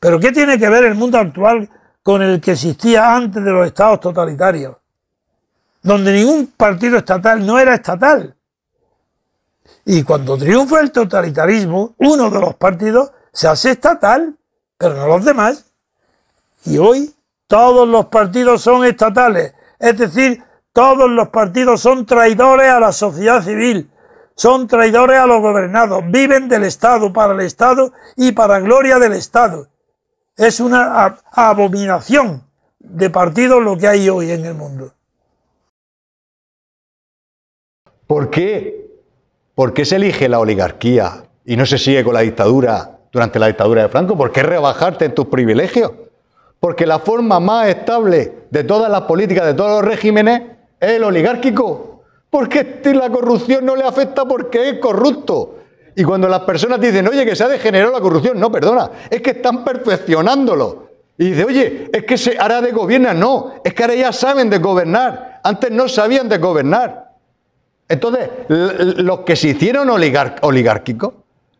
Pero ¿qué tiene que ver el mundo actual con el que existía antes de los estados totalitarios? Donde ningún partido estatal no era estatal. Y cuando triunfa el totalitarismo, uno de los partidos se hace estatal, pero no los demás. Y hoy todos los partidos son estatales, es decir, todos los partidos son traidores a la sociedad civil, son traidores a los gobernados, viven del Estado, para el Estado y para gloria del Estado. Es una abominación de partido lo que hay hoy en el mundo. ¿Por qué? ¿Por qué se elige la oligarquía y no se sigue con la dictadura durante la dictadura de Franco? ¿Por qué rebajarte en tus privilegios? Porque la forma más estable de todas las políticas, de todos los regímenes, es el oligárquico. Porque la corrupción no le afecta porque es corrupto. Y cuando las personas dicen, oye, que se ha degenerado la corrupción, no, perdona, es que están perfeccionándolo. Y dice, oye, es que se hará de gobierna, No, es que ahora ya saben de gobernar. Antes no sabían de gobernar. Entonces, los que se hicieron oligárquicos,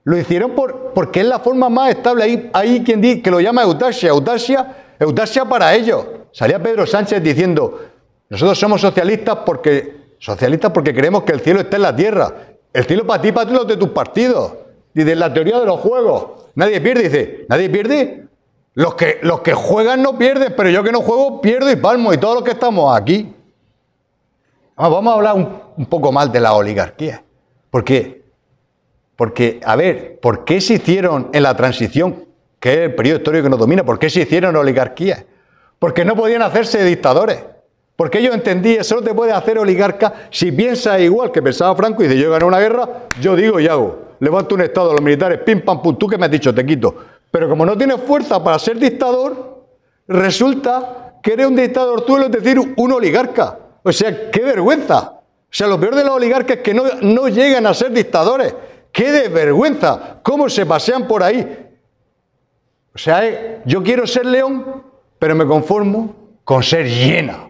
lo hicieron por, porque es la forma más estable. Ahí, ahí quien dice que lo llama eutasia, eutasia, eutasia para ellos. Salía Pedro Sánchez diciendo, nosotros somos socialistas porque socialistas porque creemos que el cielo está en la tierra. El estilo para ti, para ti, los de tus partidos. Y de la teoría de los juegos. Nadie pierde, dice, nadie pierde. Los que, los que juegan no pierden, pero yo que no juego pierdo y palmo y todos los que estamos aquí. Ah, vamos a hablar un, poco más de la oligarquía. ¿Por qué? Porque, a ver, ¿por qué se hicieron en la transición, que es el periodo histórico que nos domina, por qué se hicieron oligarquías? Porque no podían hacerse dictadores. Porque yo entendí, eso no te puede hacer oligarca si piensas igual que pensaba Franco y dice, yo gané una guerra, yo digo y hago. Levanto un Estado a los militares, pim, pam, pum, tú que me has dicho, te quito. Pero como no tienes fuerza para ser dictador, resulta que eres un dictador tú, es decir, un oligarca. O sea, qué vergüenza. O sea, lo peor de los oligarcas es que no, no llegan a ser dictadores. ¡Qué desvergüenza! ¿Cómo se pasean por ahí? O sea, eh, yo quiero ser león, pero me conformo con ser llena.